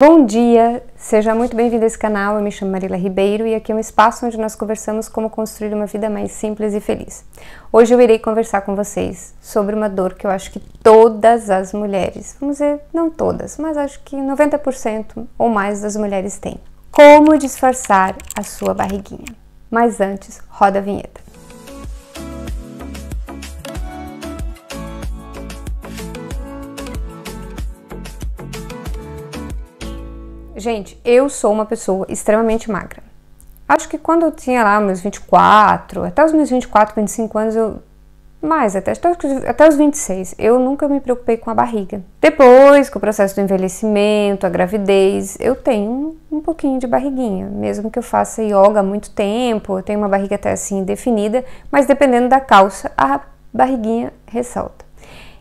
Bom dia, seja muito bem-vindo a esse canal. Eu me chamo Marila Ribeiro e aqui é um espaço onde nós conversamos como construir uma vida mais simples e feliz. Hoje eu irei conversar com vocês sobre uma dor que eu acho que todas as mulheres, vamos dizer, não todas, mas acho que 90% ou mais das mulheres têm. Como disfarçar a sua barriguinha. Mas antes, roda a vinheta. Gente, eu sou uma pessoa extremamente magra. Acho que quando eu tinha lá meus 24, até os meus 24, 25 anos, eu mais, até, até os 26, eu nunca me preocupei com a barriga. Depois, com o processo do envelhecimento, a gravidez, eu tenho um pouquinho de barriguinha. Mesmo que eu faça yoga há muito tempo, eu tenho uma barriga até assim definida, mas dependendo da calça, a barriguinha ressalta.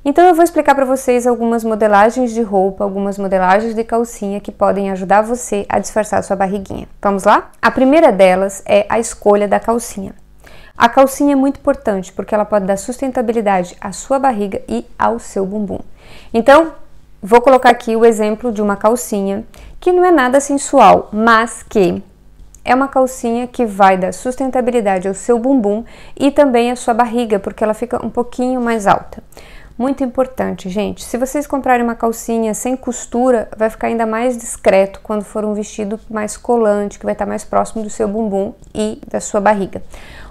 Então eu vou explicar para vocês algumas modelagens de roupa, algumas modelagens de calcinha que podem ajudar você a disfarçar sua barriguinha. Vamos lá? A primeira delas é a escolha da calcinha. A calcinha é muito importante porque ela pode dar sustentabilidade à sua barriga e ao seu bumbum. Então, vou colocar aqui o exemplo de uma calcinha que não é nada sensual, mas que é uma calcinha que vai dar sustentabilidade ao seu bumbum e também à sua barriga, porque ela fica um pouquinho mais alta. Muito importante, gente. Se vocês comprarem uma calcinha sem costura, vai ficar ainda mais discreto quando for um vestido mais colante, que vai estar mais próximo do seu bumbum e da sua barriga.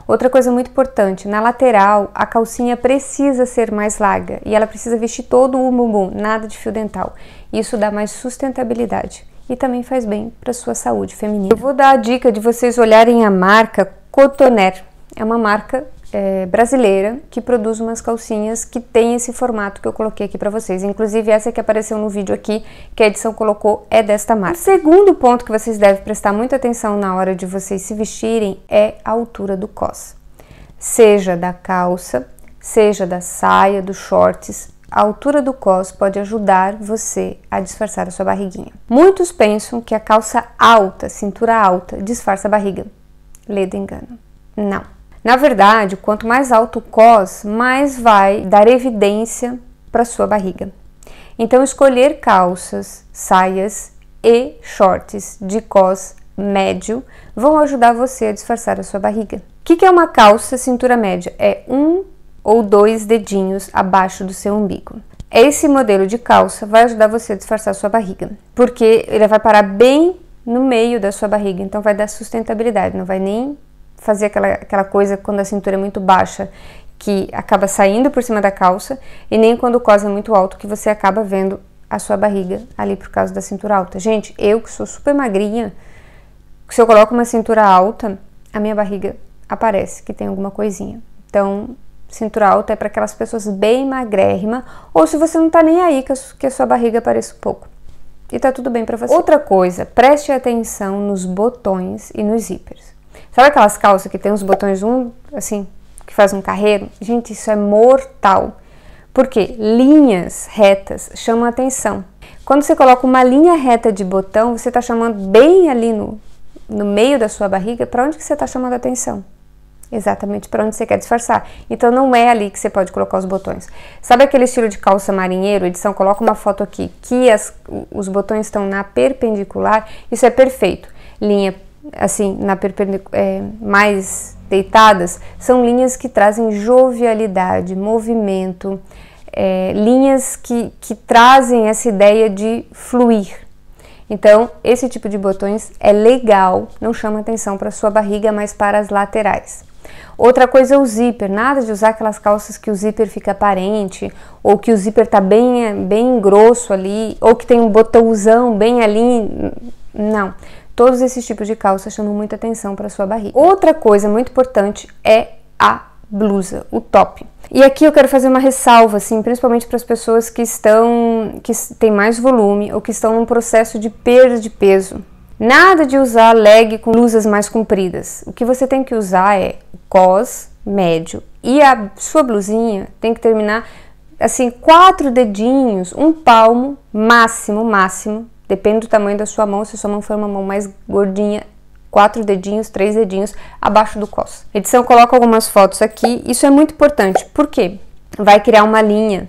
Outra coisa muito importante, na lateral, a calcinha precisa ser mais larga e ela precisa vestir todo o bumbum, nada de fio dental. Isso dá mais sustentabilidade e também faz bem para sua saúde feminina. Eu vou dar a dica de vocês olharem a marca Cotoner. É uma marca é, brasileira que produz umas calcinhas que tem esse formato que eu coloquei aqui para vocês. Inclusive essa que apareceu no vídeo aqui, que a edição colocou, é desta marca. O segundo ponto que vocês devem prestar muita atenção na hora de vocês se vestirem é a altura do cos. Seja da calça, seja da saia, dos shorts, a altura do cos pode ajudar você a disfarçar a sua barriguinha. Muitos pensam que a calça alta, cintura alta, disfarça a barriga. Leda engana. Não. Na verdade, quanto mais alto o cos, mais vai dar evidência para sua barriga. Então, escolher calças, saias e shorts de cos médio vão ajudar você a disfarçar a sua barriga. O que, que é uma calça cintura média? É um ou dois dedinhos abaixo do seu umbigo. Esse modelo de calça vai ajudar você a disfarçar a sua barriga, porque ele vai parar bem no meio da sua barriga, então vai dar sustentabilidade, não vai nem fazer aquela, aquela coisa quando a cintura é muito baixa, que acaba saindo por cima da calça, e nem quando o cos é muito alto, que você acaba vendo a sua barriga ali por causa da cintura alta. Gente, eu que sou super magrinha, se eu coloco uma cintura alta, a minha barriga aparece que tem alguma coisinha. Então, cintura alta é para aquelas pessoas bem magrérrimas ou se você não tá nem aí que a sua barriga apareça um pouco. E tá tudo bem para você. Outra coisa, preste atenção nos botões e nos zíperes. Sabe aquelas calças que tem uns botões um, assim, que faz um carreiro? Gente, isso é mortal. Porque linhas retas chamam atenção. Quando você coloca uma linha reta de botão, você está chamando bem ali no, no meio da sua barriga, para onde que você está chamando atenção? Exatamente para onde você quer disfarçar. Então não é ali que você pode colocar os botões. Sabe aquele estilo de calça marinheiro, edição? Coloca uma foto aqui que as, os botões estão na perpendicular. Isso é perfeito. Linha assim, na é, mais deitadas, são linhas que trazem jovialidade, movimento, é, linhas que, que trazem essa ideia de fluir. Então, esse tipo de botões é legal, não chama atenção para sua barriga, mas para as laterais. Outra coisa é o zíper, nada de usar aquelas calças que o zíper fica aparente, ou que o zíper tá bem, bem grosso ali, ou que tem um botãozão bem ali. Não. Todos esses tipos de calça chamam muita atenção para sua barriga. Outra coisa muito importante é a blusa, o top. E aqui eu quero fazer uma ressalva, assim, principalmente para as pessoas que estão que têm mais volume ou que estão num processo de perda de peso. Nada de usar leg com blusas mais compridas. O que você tem que usar é o cos médio e a sua blusinha tem que terminar assim quatro dedinhos, um palmo máximo, máximo Depende do tamanho da sua mão, se a sua mão for uma mão mais gordinha, quatro dedinhos, três dedinhos abaixo do cos. edição coloca algumas fotos aqui, isso é muito importante, porque vai criar uma linha,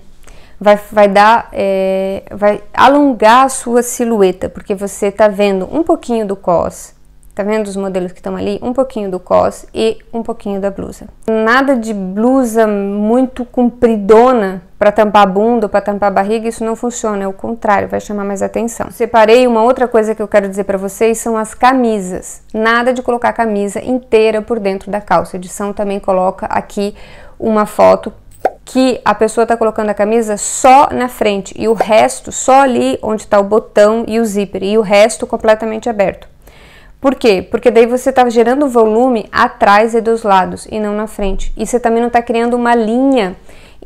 vai, vai dar, é, vai alongar a sua silhueta, porque você está vendo um pouquinho do cos, tá vendo os modelos que estão ali? Um pouquinho do cos e um pouquinho da blusa. Nada de blusa muito compridona para tampar a bunda ou para tampar a barriga, isso não funciona, é o contrário, vai chamar mais atenção. Separei uma outra coisa que eu quero dizer para vocês são as camisas. Nada de colocar a camisa inteira por dentro da calça. A edição também coloca aqui uma foto que a pessoa está colocando a camisa só na frente e o resto só ali onde está o botão e o zíper e o resto completamente aberto. Por quê? Porque daí você está gerando volume atrás e dos lados e não na frente. E você também não está criando uma linha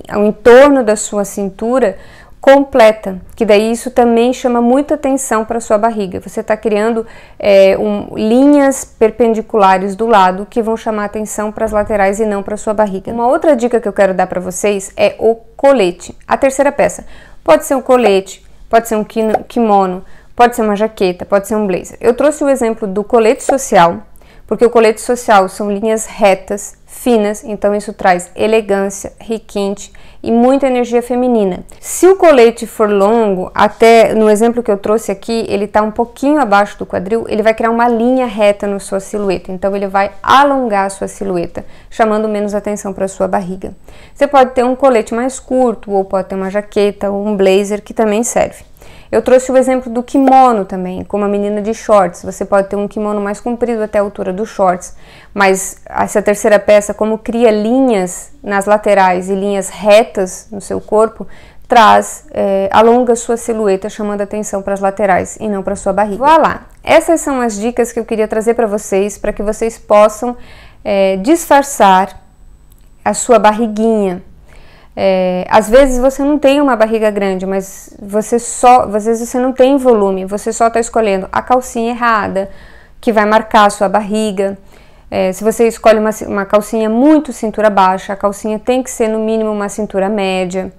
ao eh, entorno da sua cintura completa, que daí isso também chama muita atenção para sua barriga. Você está criando é, um, linhas perpendiculares do lado que vão chamar atenção para as laterais e não para sua barriga. Uma outra dica que eu quero dar para vocês é o colete, a terceira peça. Pode ser um colete, pode ser um kimono, pode ser uma jaqueta, pode ser um blazer. Eu trouxe o exemplo do colete social, porque o colete social são linhas retas, finas, então isso traz elegância, requinte e muita energia feminina. Se o colete for longo, até no exemplo que eu trouxe aqui, ele está um pouquinho abaixo do quadril, ele vai criar uma linha reta na sua silhueta, então ele vai alongar a sua silhueta, chamando menos atenção para a sua barriga. Você pode ter um colete mais curto, ou pode ter uma jaqueta, ou um blazer, que também serve. Eu trouxe o exemplo do kimono também, como a menina de shorts. Você pode ter um kimono mais comprido até a altura dos shorts, mas essa terceira peça, como cria linhas nas laterais e linhas retas no seu corpo, traz, é, alonga sua silhueta, chamando atenção para as laterais e não para sua barriga. Voilà! Essas são as dicas que eu queria trazer para vocês, para que vocês possam é, disfarçar a sua barriguinha, é, às vezes você não tem uma barriga grande, mas você só, às vezes você não tem volume, você só está escolhendo a calcinha errada que vai marcar a sua barriga. É, se você escolhe uma, uma calcinha muito cintura baixa, a calcinha tem que ser no mínimo uma cintura média,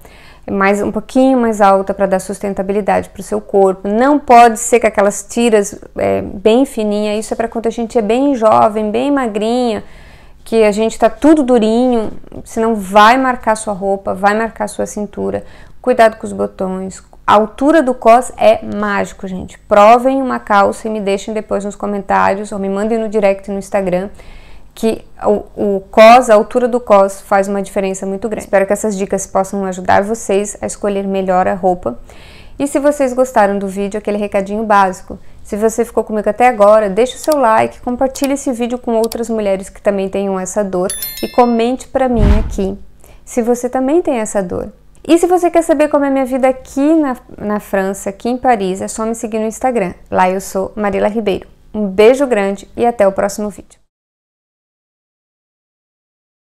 mais um pouquinho mais alta para dar sustentabilidade para o seu corpo. Não pode ser com aquelas tiras é, bem fininhas. Isso é para quando a gente é bem jovem, bem magrinha que a gente tá tudo durinho, senão vai marcar sua roupa, vai marcar sua cintura. Cuidado com os botões. A altura do cos é mágico, gente. Provem uma calça e me deixem depois nos comentários ou me mandem no direct no Instagram que o, o cos, a altura do cos faz uma diferença muito grande. Espero que essas dicas possam ajudar vocês a escolher melhor a roupa. E se vocês gostaram do vídeo, aquele recadinho básico, se você ficou comigo até agora, deixe o seu like, compartilhe esse vídeo com outras mulheres que também tenham essa dor e comente para mim aqui se você também tem essa dor. E se você quer saber como é minha vida aqui na, na França, aqui em Paris, é só me seguir no Instagram. Lá eu sou Marila Ribeiro. Um beijo grande e até o próximo vídeo.